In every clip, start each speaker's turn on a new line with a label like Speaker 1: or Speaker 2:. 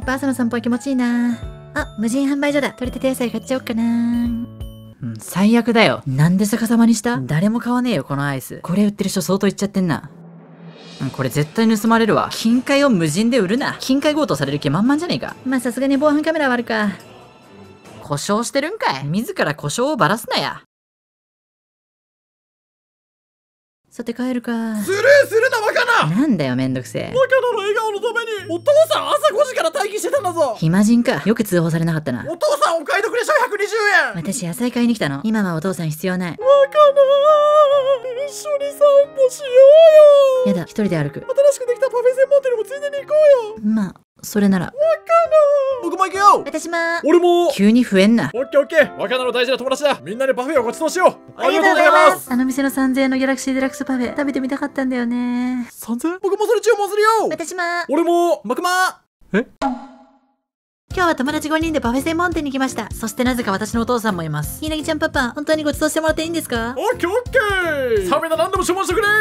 Speaker 1: っぱ朝の散歩は気持ちいいなあ、無人販売所だ。取れたて野菜買っちゃおうかなうん、最悪だよ。なんで逆さまにした誰も買わねえよ、このアイス。これ売ってる人相当いっちゃってんな。うん、これ絶対盗まれるわ。金塊を無人で売るな。金塊強盗される気満々じゃねえか。まさすがに防犯カメラはあるか。故障してるんかい自ら故障をばらすなや。さて帰るか。スルーするな、バカななんだよ、めんどくせえ。バカなの笑顔のために、お父さん朝5時から待機してたんだぞ暇人か。よく通報されなかったな。お父さんお買い得でしょ、120円私、野菜買いに来たの。今はお父さん必要ない。バカな一緒に散歩しようよやだ、一人で歩く。新しくできたパフェ専門店にもついでに行こうよまあ、それなら。バカ私も俺も急に増えんな。オッケーオッケー若菜の大事な友達だみんなでパフェをごちそうしようありがとうございますあの店の3000円のギャラクシーデラックスパフェ食べてみたかったんだよね。3000僕もそれ注文するよ私も俺もマクマえ今日は友達5人でパフェ専門店に来ました。そしてなぜか私のお父さんもいます。ひなぎちゃんパパ、本当にご馳走してもらっていいんですかオッケーオッケーサメな何でも注文してくれわ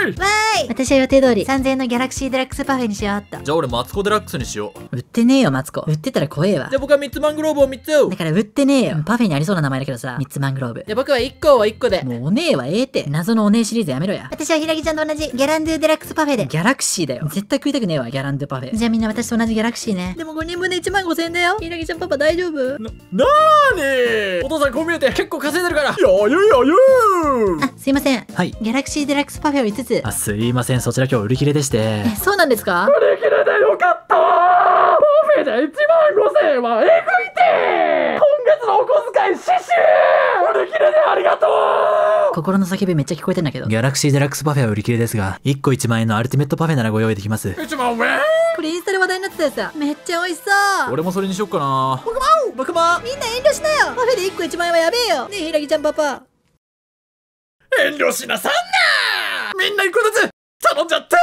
Speaker 1: ーい私は予定通り3000円のギャラクシーデラックスパフェにしようっと。じゃあ俺マツコデラックスにしよう。売ってねえよマツコ。売ってたら怖えわ。じゃあ僕は3つマングローブを3つよ。だから売ってねえよ。パフェにありそうな名前だけどさ、3つマングローブ。で僕は1個は1個で。もうお姉はええって。謎のお姉シリーズやめろや。私はひなぎちゃんと同じギャランドゥデラックスパフェで。ギャラクシーだよ。絶対食いたくねえわ、ギャランドゥパフェ。じゃあみんな私と同じギャラクシーね。でも5人分で1万5000円だよ。ひなぎちゃんパパ大丈夫な、なーにお父さんこう見えて結構稼いでるからやゆ余ゆあ、すいません。はい。ギャラクシーデラックスパフェを5つ。あ、すいません。そちら今日売り切れでして。え、そうなんですか売り切れでよかったパフェで1万5000円はえぐいて今月のお小遣い心の叫びめっちゃ聞こえてんだけど。ギャラクシーデラックスパフェは売り切れですが、1個1万円のアルティメットパフェならご用意できます。1万円これインスタで話題になってたやつだ。めっちゃ美味しそう。俺もそれにしよっかな。僕も僕もみんな遠慮しなよパフェで1個1万円はやべえよねえ、ひらぎちゃんパパ。遠慮しなさんなみんな一個ずつ頼んじゃって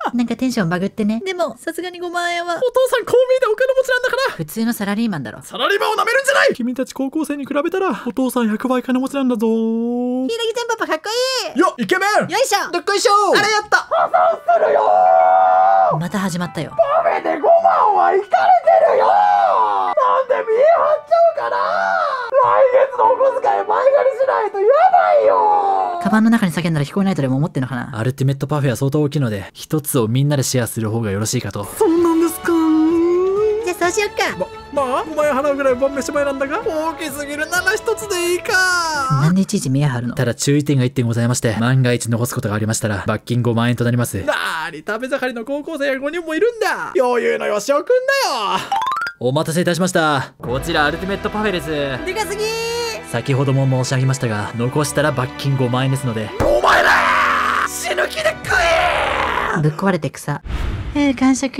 Speaker 1: なんかテンションバグってね。でも、さすがに5万円は。お父さん公務員でお金持ちなんだから普通のサラリーマンだろ。サラリーマンを舐めるんじゃない君たち高校生に比べたら、お父さん100倍金持ちなんだぞー。ひらぎちゃんパパかっこいいよイケメンよいしょどっこいしょあれやった破産するよまた始まったよ。ダメで5万は生かれてるよバンの中に叫んだら聞こえないとでも思ってんのかなアルティメットパフェは相当大きいので、一つをみんなでシェアする方がよろしいかと。そうなんですかじゃあそうしよっか。ま、まあ、お前払うぐらい晩飯前なんだが、大きすぎるなら一つでいいか。なんでいちいち張るのただ注意点が1点ございまして、万が一残すことがありましたら、罰金5万円となります。なーに、食べ盛りの高校生が5人もいるんだ余裕のよしおくんだよお待たせいたしました。こちらアルティメットパフェです。でかすぎー先ほども申し上げましたが、残したら罰金5万円ですので。お前ら死ぬ気で食えぶっ壊れて草。えー、完食。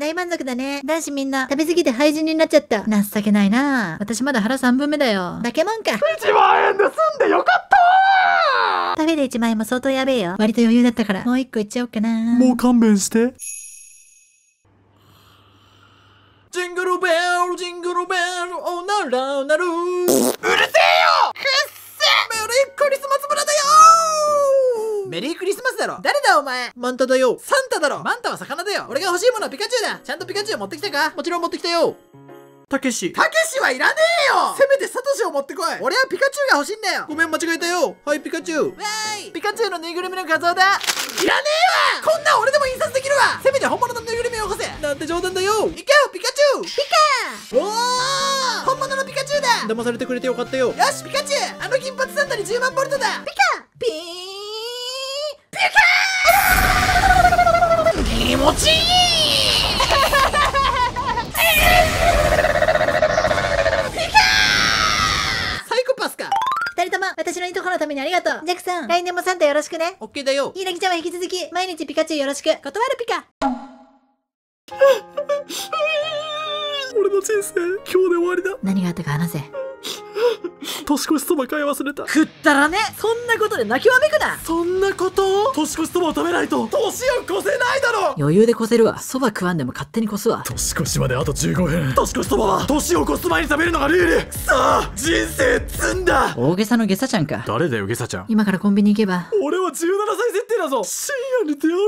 Speaker 1: 大満足だね。男子みんな、食べ過ぎて廃人になっちゃった。情けないな私まだ腹3分目だよ。だけもんか。1万円で済んでよかったカフェで1万円も相当やべえよ。割と余裕だったから、もう1個いっちゃおうかなもう勘弁して。ジングルベル、ジングルベル、おならなる。うるクリスマス村だよメリークリスマスだろ誰だお前マンタだよサンタだろマンタは魚だよ俺が欲しいものはピカチュウだちゃんとピカチュウ持ってきたかもちろん持ってきたよたけし。たけしはいらねえよせめてサトシを持ってこい俺はピカチュウが欲しいんだよごめん間違えたよはいピカチュウわーいピカチュウのぬいぐるみの画像だいらねえわこんな俺でも印刷できるわせめて本物のぬいぐるみを起こせなんて冗談だよ行けよピカチュウピカおー騙されてくれてよかったよよしピカチュウあの金髪サンたに10万ボルトだピカピーピカー気持ちいいピカサイコパスか二人とも私のいとこのためにありがとう。ジャクさん、来年もサンタよろしくね。オッケーだよ。ひいらきちゃんは引き続き、毎日ピカチュウよろしく。断るピカ。俺の人生今日で終わりだ何があったか話せ 年越しそば買い忘れた食ったらねそんなことで泣きわめくなそんなこと年越しそばを食べないと年を越せないだろ余裕で越せるわそば食わんでも勝手に越すわ年越しまであと15分年越しそばは年を越す前に食べるのがルールくそ人生積んだ大げさのゲサちゃんか誰だよゲサちゃん今からコンビニ行けば俺は17歳設定だぞ深夜に出歩い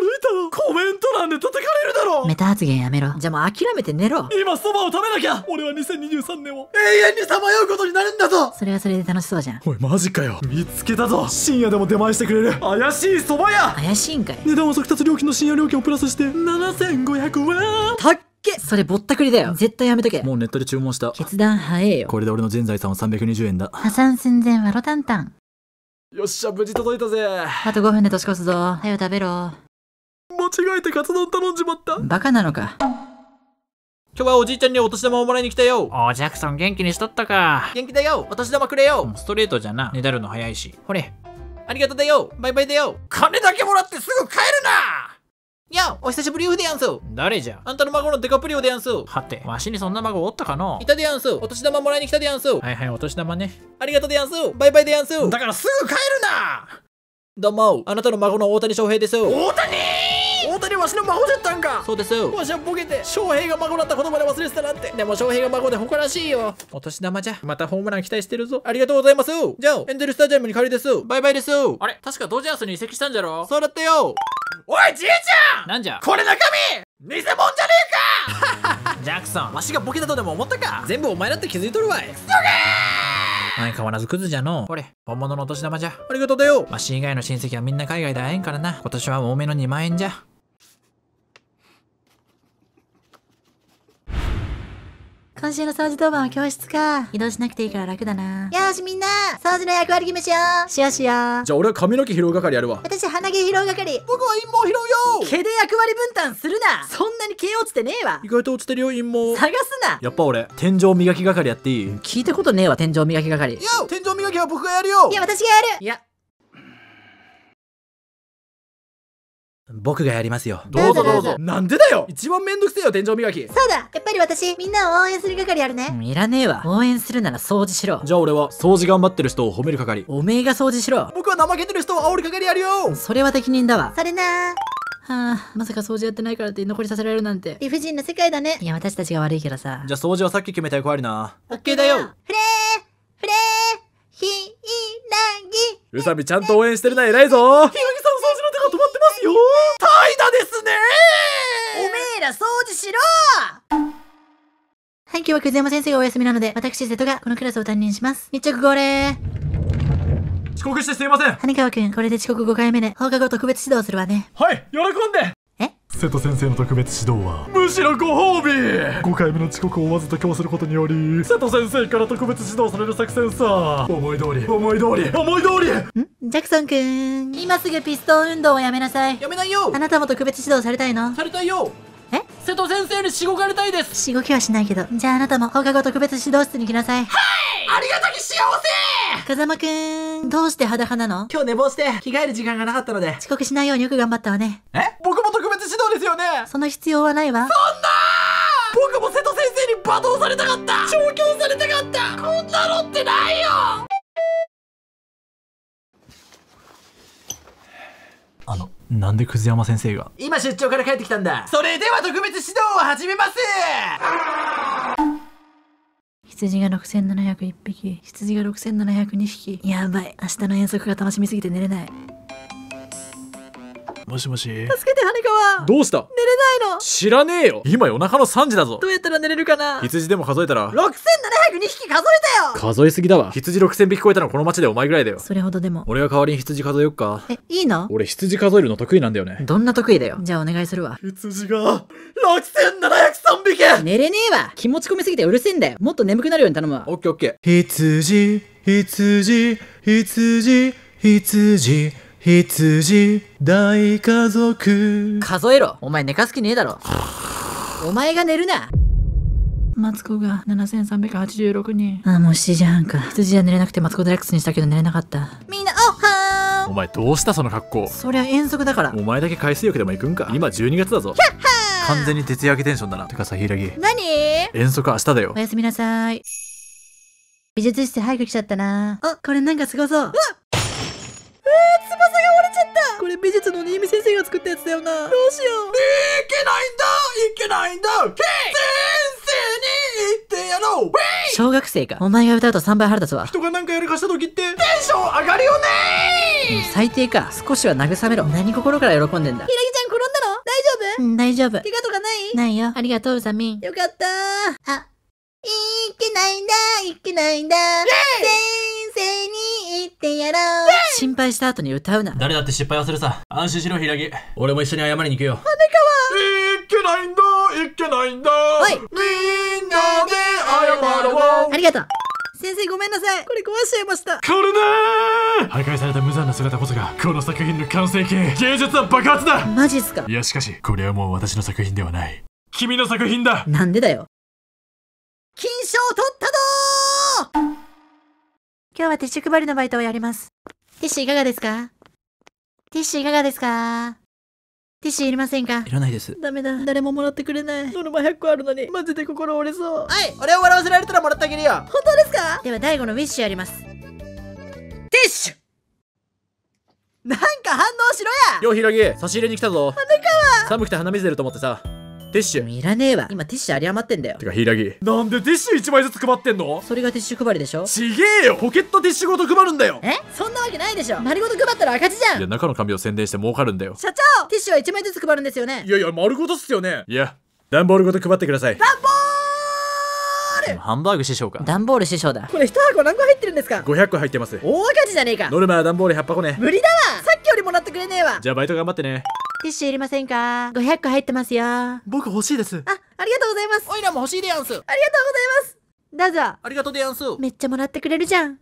Speaker 1: たらコメント欄で叩かれるだろメタ発言やめろじゃあもう諦めて寝ろ今そばを食べなきゃ俺は2023年を永遠にさまようことことになるんだぞそれはそれで楽しそうじゃんおいマジかよ見つけたぞ深夜でも出前してくれる怪しい蕎麦屋怪しいんかい値段は速達料金の深夜料金をプラスして7500円たっけそれぼったくりだよ絶対やめとけもうネットで注文した決断早えよこれで俺の全財産は320円だ破産寸前はロタンタンよっしゃ無事届いたぜあと5分で年越すぞはよ食べろ間違えてカツ丼頼んじまったバカなのか今日はおじいちゃんにお年玉をもらいに来たよ。おー、ジャクソン元気にしとったか。元気だよ。お年玉くれよ。ストレートじゃな。ねだるの早いし。ほれ。ありがとうだよ。バイバイだよ。金だけもらってすぐ帰るないや、お久しぶりでやんす。誰じゃあんたの孫のデカプリオでやんす。はて、わしにそんな孫おったかのいたでやんす。お年玉もらいに来たでやんす。はいはい、お年玉ね。ありがとうでやんす。バイバイでやんす。だからすぐ帰るなどうも、あなたの孫の大谷翔平です。大谷わしの孫じゃったんかそうですよわしはボケて翔平が孫だったことまで忘れてたなんてでも翔平が孫で誇らしいよお年玉じゃまたホームラン期待してるぞありがとうございますじゃあエンゼルスタジアムに帰りですバイバイですあれ確かドジャースに移籍したんじゃろそうだったよおいじいちゃんなんじゃこれ中身偽物じゃねえか ジャクソンわしがボケだとでも思ったか全部お前だって気づいとるわいクソゲ相変わらずクズじゃのう。これ、本物のお年玉じゃ。ありがとうだよ。わし以外の親戚はみんな海外で会えんからな。今年は多めの2万円じゃ。今週の掃除当番は教室か。移動しなくていいから楽だな。よしみんな掃除の役割決めしようしようしよう。じゃあ俺は髪の毛拾う係やるわ。私鼻毛拾う係。僕は陰謀拾うよ毛で役割分担するなそんなに毛落ちてねえわ意外と落ちてるよ陰謀。探すなやっぱ俺、天井磨き係やっていい聞いたことねえわ、天井磨き係。いや天井磨きは僕がやるよいや、私がやるいや、僕がやりますよどうぞどうぞなんでだよ一番めんどくせえよ天井磨きそうだやっぱり私みんなを応援する係やるねいらねえわ応援するなら掃除しろじゃあ俺は掃除頑張ってる人を褒める係おめえが掃除しろ僕は怠けてる人を煽る係やるよそれは適任だわそれなはあ、まさか掃除やってないからって残りさせられるなんて理不尽な世界だねいや私たちが悪いけどさじゃあ掃除はさっき決めた役割なオッケーだよフレーフレーひいらぎうさみちゃんと応援してるな偉いぞしろはい、今日は久山先生がお休みなので、私、瀬戸がこのクラスを担任します。日直号令遅刻してすいません羽川くん、これで遅刻5回目で放課後特別指導するわね。はい喜んでえ瀬戸先生の特別指導はむしろご褒美5回目の遅刻をわずと今日することにより瀬戸先生から特別指導される作戦さ思い通り思い通り思い通りんジャクソンくん今すぐピストン運動をやめなさいやめないよあなたも特別指導されたいのされたいよえ瀬戸先生にしごかれたいですしごきはしないけど。じゃああなたも放課後特別指導室に来なさい。はいありがたき幸せ風間くん、どうして裸なの今日寝坊して着替える時間がなかったので。遅刻しないようによく頑張ったわね。え僕も特別指導ですよねその必要はないわ。そんな僕も瀬戸先生に罵倒されたかった調教されたかったこんなのってないよあの、なんで葛山先生が今出張から帰ってきたんだそれでは特別指導を始めます羊が6701匹、羊が6702匹。やばい。明日の遠足が楽しみすぎて寝れない。もしもし。助けて、羽川。どうした寝れないの。知らねえよ。今夜中の3時だぞ。どうやったら寝れるかな羊でも数えたら。6千0 0ル2匹数えたよ数えすぎだわ羊6000匹超えたのこの町でお前ぐらいだよそれほどでも俺が代わりに羊数えよっかえいいの俺羊数えるの得意なんだよねどんな得意だよじゃあお願いするわ羊が6703匹寝れねえわ気持ち込みすぎてうるせえんだよもっと眠くなるように頼むわオッケーオッケー羊羊羊羊羊大家族数えろお前寝かす気ねえだろお前が寝るなマツコが7386人。ああ、もう7時半か。羊は寝れなくてマツコデラックスにしたけど寝れなかった。みんな、おはーお前どうしたその格好。そりゃ遠足だから。お前だけ海水浴でも行くんか。今12月だぞ。ャッハー完全に徹夜明けテンションだな。てかさ、ヒイラギ。何遠足明日だよ。おやすみなさい。美術室早く来ちゃったな。あ、これなんかすごそう。うわっうわ翼が折れちゃったこれ美術の新見先生が作ったやつだよな。どうしよう。いけないんだいけないんだけい言ってやろう小学生か。お前が歌うと3倍腹立つわ。人が何かやらかした時ってテンション上がるよね最低か。少しは慰めろ。何心から喜んでんだ。ひらぎちゃん転んだの大丈夫うん、大丈夫。怪我とかないないよ。ありがとう、サミン。よかったー。あ、いけないんだ、いけないんだ。イェイ手に行ってやろう。心配した後に歌うな。誰だって失敗はするさ。安心しろ、ひらぎ。俺も一緒に謝りに行くよ。花川いけないんだいけないんだおいみんなで謝ろうありがとう先生ごめんなさいこれ壊しちゃいましたこれだ破壊された無残な姿こそがこの作品の完成形芸術は爆発だマジっすかいやしかしこれはもう私の作品ではない君の作品だなんでだよ金賞を取ったぞ今日はティッシュ配りのバイトをやります。ティッシュいかがですかティッシュいかがですかティッシュいりませんかいらないです。ダメだ。誰ももらってくれない。ノルマ100個あるのに、マジで心折れそう。はい、俺を笑わせられたらもらってあげるよ。本当ですかでは、第五のウィッシュやります。ティッシュなんか反応しろやよひらぎ、差し入れに来たぞ。羽川寒くて鼻水出ると思ってさ。ティッシュ。いらねえわ。今ティッシュあり余ってんだよ。てか、ヒイラギ。なんでティッシュ1枚ずつ配ってんのそれがティッシュ配りでしょちげえよポケットティッシュごと配るんだよえそんなわけないでしょ丸ごと配ったら赤字じゃんいや、中の紙を宣伝して儲かるんだよ。社長ティッシュは1枚ずつ配るんですよねいやいや、丸ごとっすよねいや、ダンボールごと配ってください。ンボールハンバーグ師匠か。ダンボール師匠だ。これ一箱何個入ってるんですか ?500 個入ってます。大赤字じゃねえか。ノルマはダンボール8箱ね。無理だわさっきよりもらってくれねえわ。じゃあ、バイト頑張ってね。ティッシュいりませんか ?500 個入ってますよ。僕欲しいです。あ、ありがとうございます。おいらも欲しいでやんす。ありがとうございます。どうぞ。ありがとうでやんす。めっちゃもらってくれるじゃん。